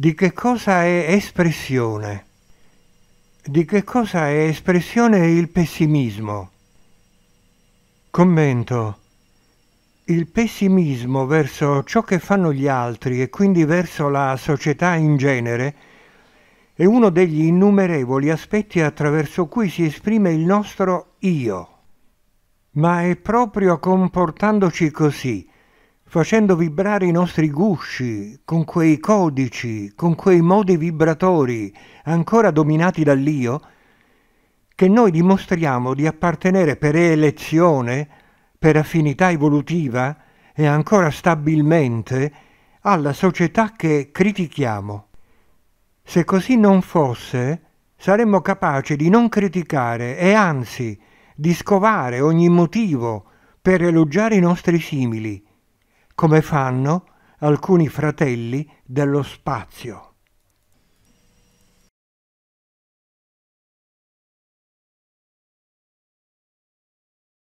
di che cosa è espressione, di che cosa è espressione il pessimismo. Commento. Il pessimismo verso ciò che fanno gli altri e quindi verso la società in genere è uno degli innumerevoli aspetti attraverso cui si esprime il nostro io. Ma è proprio comportandoci così facendo vibrare i nostri gusci con quei codici, con quei modi vibratori ancora dominati dall'io, che noi dimostriamo di appartenere per elezione, per affinità evolutiva e ancora stabilmente alla società che critichiamo. Se così non fosse, saremmo capaci di non criticare e anzi di scovare ogni motivo per elogiare i nostri simili come fanno alcuni fratelli dello spazio.